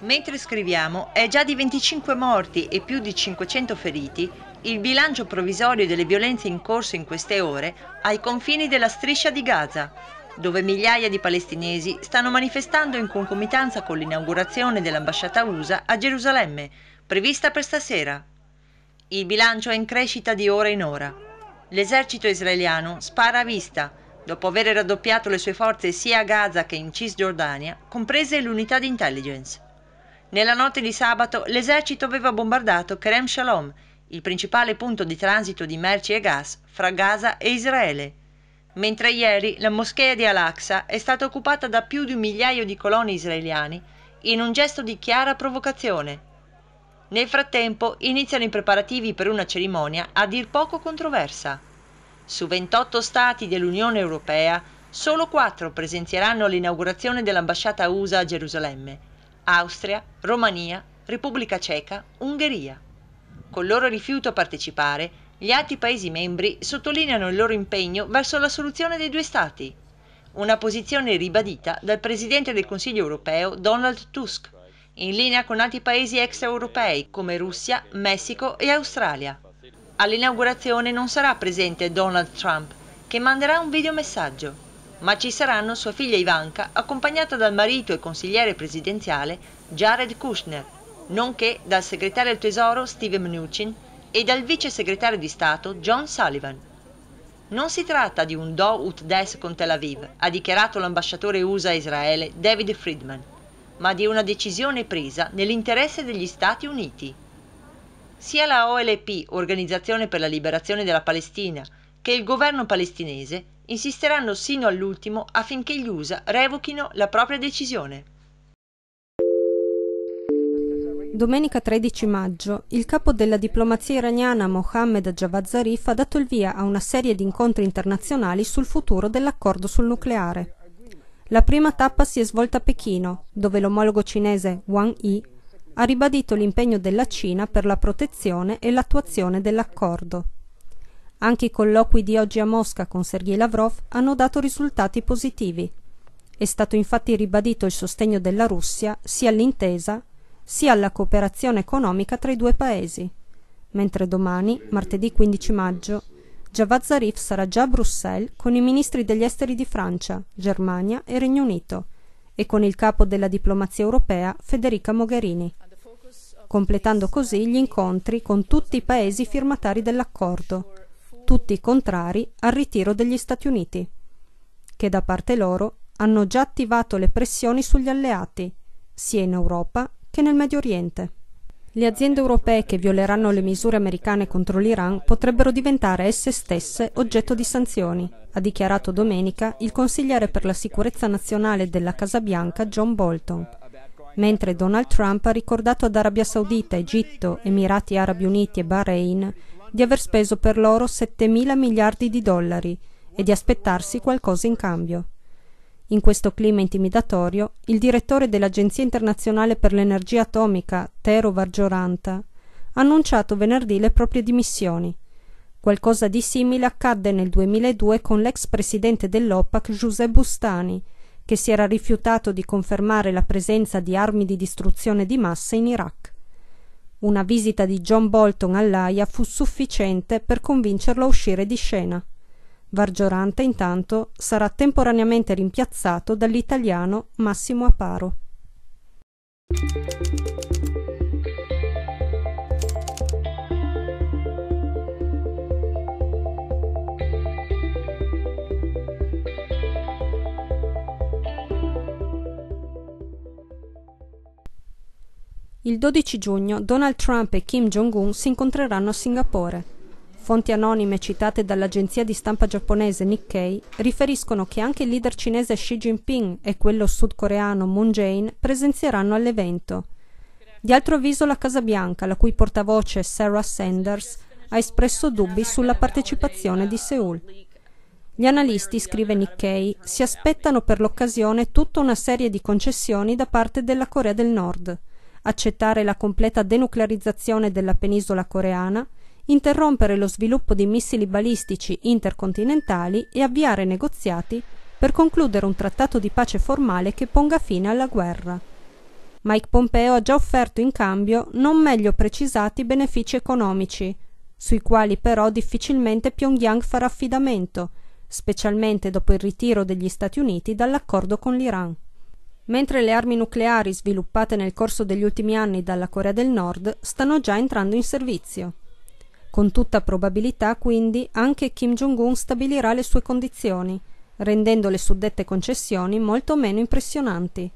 Mentre scriviamo è già di 25 morti e più di 500 feriti il bilancio provvisorio delle violenze in corso in queste ore ai confini della striscia di Gaza, dove migliaia di palestinesi stanno manifestando in concomitanza con l'inaugurazione dell'ambasciata USA a Gerusalemme, prevista per stasera. Il bilancio è in crescita di ora in ora. L'esercito israeliano spara a vista, dopo aver raddoppiato le sue forze sia a Gaza che in Cisgiordania, comprese l'unità di intelligence. Nella notte di sabato l'esercito aveva bombardato Kerem Shalom, il principale punto di transito di merci e gas fra Gaza e Israele. Mentre ieri la moschea di Al-Aqsa è stata occupata da più di un migliaio di coloni israeliani in un gesto di chiara provocazione. Nel frattempo iniziano i preparativi per una cerimonia a dir poco controversa. Su 28 stati dell'Unione Europea, solo 4 presenzieranno l'inaugurazione dell'ambasciata USA a Gerusalemme Austria, Romania, Repubblica Ceca, Ungheria. Col loro rifiuto a partecipare, gli altri Paesi membri sottolineano il loro impegno verso la soluzione dei due Stati, una posizione ribadita dal Presidente del Consiglio europeo Donald Tusk, in linea con altri Paesi extraeuropei come Russia, Messico e Australia. All'inaugurazione non sarà presente Donald Trump, che manderà un videomessaggio ma ci saranno sua figlia Ivanka accompagnata dal marito e consigliere presidenziale Jared Kushner, nonché dal segretario del Tesoro Steven Mnuchin e dal vice segretario di Stato John Sullivan. Non si tratta di un do ut des con Tel Aviv, ha dichiarato l'ambasciatore USA a Israele David Friedman, ma di una decisione presa nell'interesse degli Stati Uniti. Sia la OLP, Organizzazione per la Liberazione della Palestina, che il governo palestinese insisteranno sino all'ultimo affinché gli USA revochino la propria decisione. Domenica 13 maggio, il capo della diplomazia iraniana Mohammed Javad Zarif ha dato il via a una serie di incontri internazionali sul futuro dell'accordo sul nucleare. La prima tappa si è svolta a Pechino, dove l'omologo cinese Wang Yi ha ribadito l'impegno della Cina per la protezione e l'attuazione dell'accordo. Anche i colloqui di oggi a Mosca con Sergei Lavrov hanno dato risultati positivi. È stato infatti ribadito il sostegno della Russia sia all'intesa sia alla cooperazione economica tra i due paesi. Mentre domani, martedì 15 maggio, Javad Zarif sarà già a Bruxelles con i ministri degli esteri di Francia, Germania e Regno Unito e con il capo della diplomazia europea Federica Mogherini, completando così gli incontri con tutti i paesi firmatari dell'accordo tutti contrari al ritiro degli Stati Uniti, che da parte loro hanno già attivato le pressioni sugli alleati, sia in Europa che nel Medio Oriente. Le aziende europee che violeranno le misure americane contro l'Iran potrebbero diventare esse stesse oggetto di sanzioni, ha dichiarato domenica il consigliere per la sicurezza nazionale della Casa Bianca John Bolton, mentre Donald Trump ha ricordato ad Arabia Saudita, Egitto, Emirati Arabi Uniti e Bahrain di aver speso per loro 7 mila miliardi di dollari e di aspettarsi qualcosa in cambio. In questo clima intimidatorio, il direttore dell'Agenzia internazionale per l'energia atomica, Tero Vargioranta, ha annunciato venerdì le proprie dimissioni. Qualcosa di simile accadde nel 2002 con l'ex presidente dell'OPAC Giuseppe Bustani, che si era rifiutato di confermare la presenza di armi di distruzione di massa in Iraq. Una visita di John Bolton all'Aia fu sufficiente per convincerlo a uscire di scena. Vargiorante, intanto, sarà temporaneamente rimpiazzato dall'italiano Massimo Aparo. Il 12 giugno Donald Trump e Kim Jong-un si incontreranno a Singapore. Fonti anonime citate dall'agenzia di stampa giapponese Nikkei riferiscono che anche il leader cinese Xi Jinping e quello sudcoreano Moon Jae-in presenzieranno all'evento. Di altro avviso la Casa Bianca, la cui portavoce Sarah Sanders ha espresso dubbi sulla partecipazione di Seoul. Gli analisti, scrive Nikkei, si aspettano per l'occasione tutta una serie di concessioni da parte della Corea del Nord accettare la completa denuclearizzazione della penisola coreana, interrompere lo sviluppo di missili balistici intercontinentali e avviare negoziati per concludere un trattato di pace formale che ponga fine alla guerra. Mike Pompeo ha già offerto in cambio non meglio precisati benefici economici, sui quali però difficilmente Pyongyang farà affidamento, specialmente dopo il ritiro degli Stati Uniti dall'accordo con l'Iran mentre le armi nucleari sviluppate nel corso degli ultimi anni dalla Corea del Nord stanno già entrando in servizio. Con tutta probabilità, quindi, anche Kim Jong-un stabilirà le sue condizioni, rendendo le suddette concessioni molto meno impressionanti.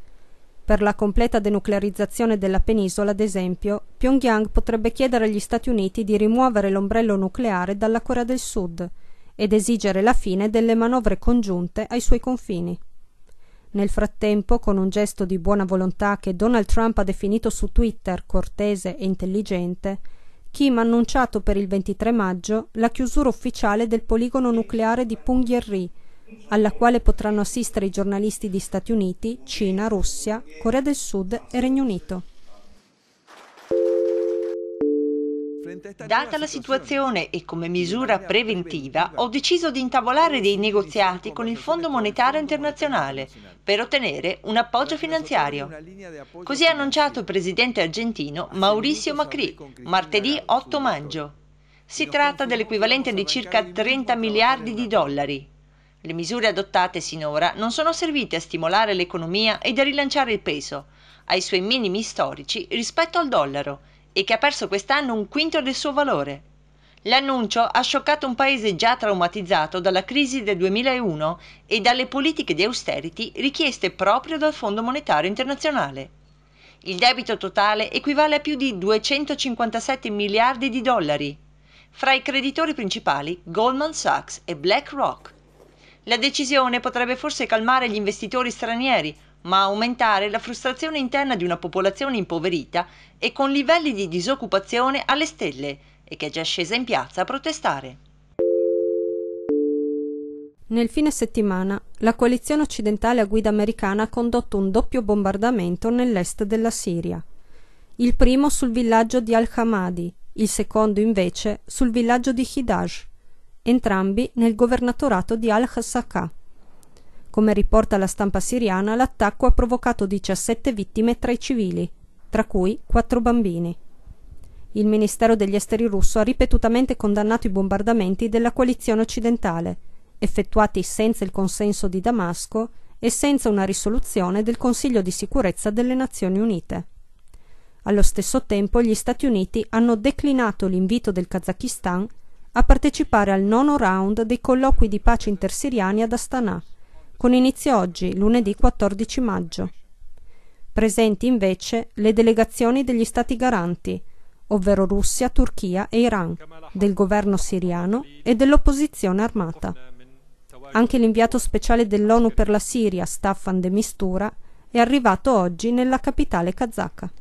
Per la completa denuclearizzazione della penisola, ad esempio, Pyongyang potrebbe chiedere agli Stati Uniti di rimuovere l'ombrello nucleare dalla Corea del Sud ed esigere la fine delle manovre congiunte ai suoi confini. Nel frattempo, con un gesto di buona volontà che Donald Trump ha definito su Twitter cortese e intelligente, Kim ha annunciato per il 23 maggio la chiusura ufficiale del poligono nucleare di Punggye-ri, alla quale potranno assistere i giornalisti di Stati Uniti, Cina, Russia, Corea del Sud e Regno Unito. Data la situazione e come misura preventiva, ho deciso di intavolare dei negoziati con il Fondo Monetario Internazionale per ottenere un appoggio finanziario. Così ha annunciato il presidente argentino Mauricio Macri martedì 8 maggio. Si tratta dell'equivalente di circa 30 miliardi di dollari. Le misure adottate sinora non sono servite a stimolare l'economia ed a rilanciare il peso ai suoi minimi storici rispetto al dollaro e che ha perso quest'anno un quinto del suo valore. L'annuncio ha scioccato un paese già traumatizzato dalla crisi del 2001 e dalle politiche di austerity richieste proprio dal Fondo Monetario Internazionale. Il debito totale equivale a più di 257 miliardi di dollari. Fra i creditori principali Goldman Sachs e BlackRock. La decisione potrebbe forse calmare gli investitori stranieri, ma aumentare la frustrazione interna di una popolazione impoverita e con livelli di disoccupazione alle stelle e che è già scesa in piazza a protestare. Nel fine settimana, la coalizione occidentale a guida americana ha condotto un doppio bombardamento nell'est della Siria. Il primo sul villaggio di Al-Hamadi, il secondo invece sul villaggio di Hidaj, entrambi nel governatorato di al hassakah come riporta la stampa siriana, l'attacco ha provocato 17 vittime tra i civili, tra cui 4 bambini. Il Ministero degli Esteri russo ha ripetutamente condannato i bombardamenti della coalizione occidentale, effettuati senza il consenso di Damasco e senza una risoluzione del Consiglio di sicurezza delle Nazioni Unite. Allo stesso tempo gli Stati Uniti hanno declinato l'invito del Kazakistan a partecipare al nono round dei colloqui di pace intersiriani ad Astana, con inizio oggi, lunedì 14 maggio. Presenti invece le delegazioni degli Stati garanti, ovvero Russia, Turchia e Iran, del governo siriano e dell'opposizione armata. Anche l'inviato speciale dell'ONU per la Siria, Staffan de Mistura, è arrivato oggi nella capitale kazaka.